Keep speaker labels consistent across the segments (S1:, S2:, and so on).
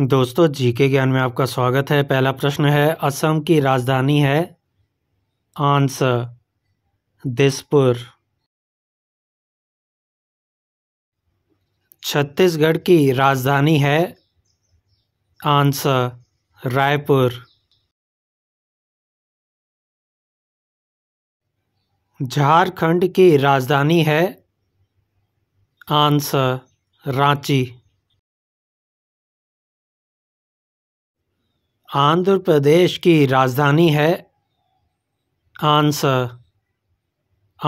S1: दोस्तों जी के ज्ञान में आपका स्वागत है पहला प्रश्न है असम की राजधानी है आंसर दिसपुर छत्तीसगढ़ की राजधानी है आंसर रायपुर झारखंड की राजधानी है आंसर रांची आंध्र प्रदेश की राजधानी है आंसर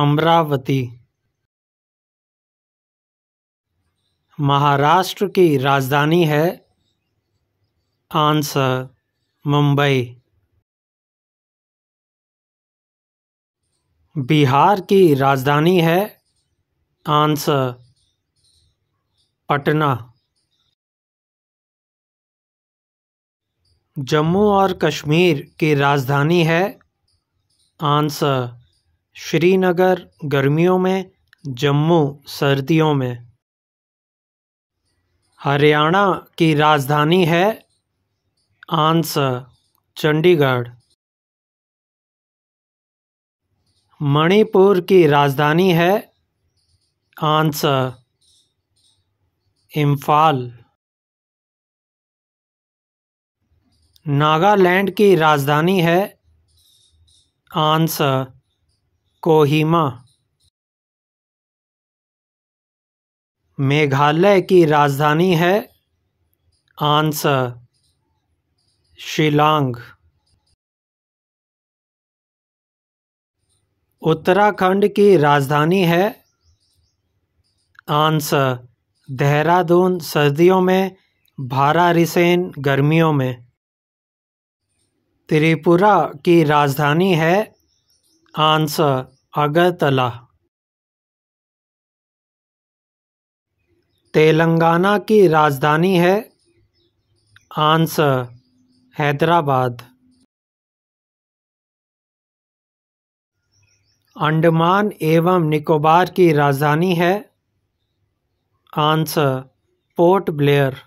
S1: अमरावती महाराष्ट्र की राजधानी है आंसर मुंबई बिहार की राजधानी है आंसर पटना जम्मू और कश्मीर की राजधानी है आंसर श्रीनगर गर्मियों में जम्मू सर्दियों में हरियाणा की राजधानी है आंसर चंडीगढ़ मणिपुर की राजधानी है आंसर इम्फाल नागालैंड की राजधानी है आंसर कोहिमा मेघालय की राजधानी है आंसर शिलांग उत्तराखंड की राजधानी है आंसर देहरादून सर्दियों में भारा रिसेन गर्मियों में त्रिपुरा की राजधानी है आंसर अगरतला तेलंगाना की राजधानी है आंसर हैदराबाद अंडमान एवं निकोबार की राजधानी है आंसर पोर्ट ब्लेयर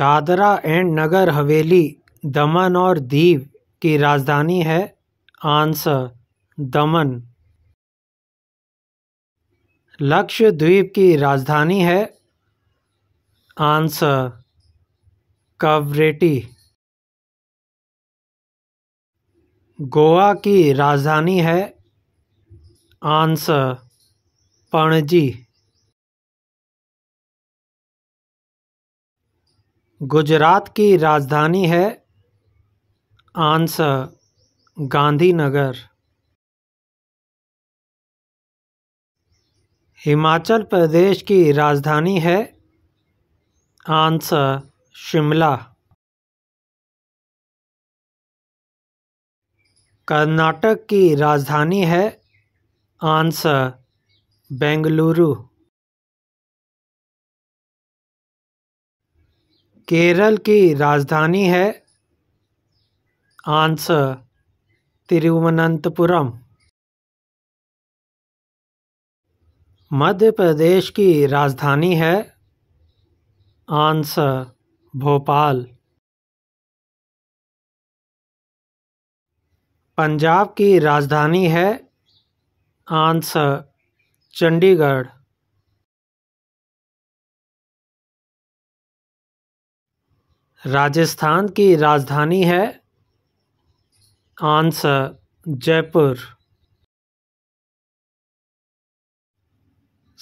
S1: दादरा एंड नगर हवेली दमन और दीव की राजधानी है आंसर दमन लक्षद्वीप की राजधानी है आंसर कवरेटी गोवा की राजधानी है आंसर पणजी गुजरात की राजधानी है आंसर गांधीनगर हिमाचल प्रदेश की राजधानी है आंसर शिमला कर्नाटक की राजधानी है आंसर बेंगलुरु केरल की राजधानी है आंसर तिरुवनंतपुरम मध्य प्रदेश की राजधानी है आंसर भोपाल पंजाब की राजधानी है आंसर चंडीगढ़ राजस्थान की राजधानी है आंसर जयपुर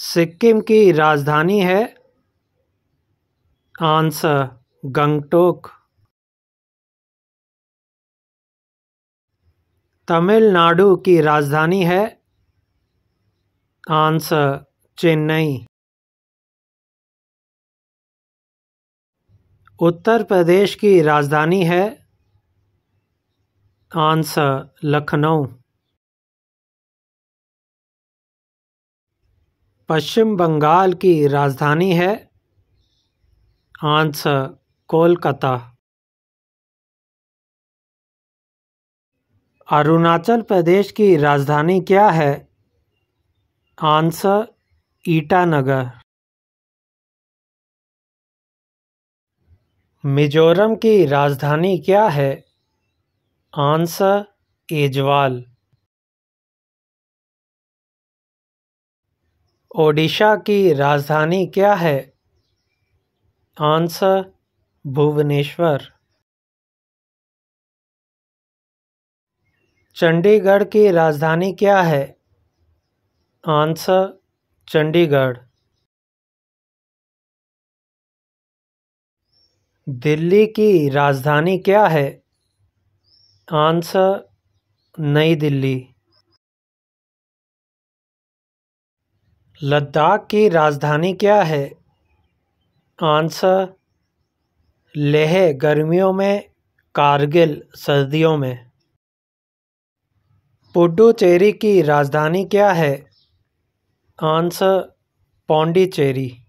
S1: सिक्किम की राजधानी है आंसर गंगटोक तमिलनाडु की राजधानी है आंसर चेन्नई उत्तर प्रदेश की राजधानी है आंसर लखनऊ पश्चिम बंगाल की राजधानी है आंसर कोलकाता अरुणाचल प्रदेश की राजधानी क्या है आंसर ईटानगर मिजोरम की राजधानी क्या है आंसर एजवाल ओडिशा की राजधानी क्या है आंसर भुवनेश्वर चंडीगढ़ की राजधानी क्या है आंसर चंडीगढ़ दिल्ली की राजधानी क्या है आंसर नई दिल्ली लद्दाख की राजधानी क्या है आंसर लेह गर्मियों में कारगिल सर्दियों में पुडुचेरी की राजधानी क्या है आंसर पौंडीचेरी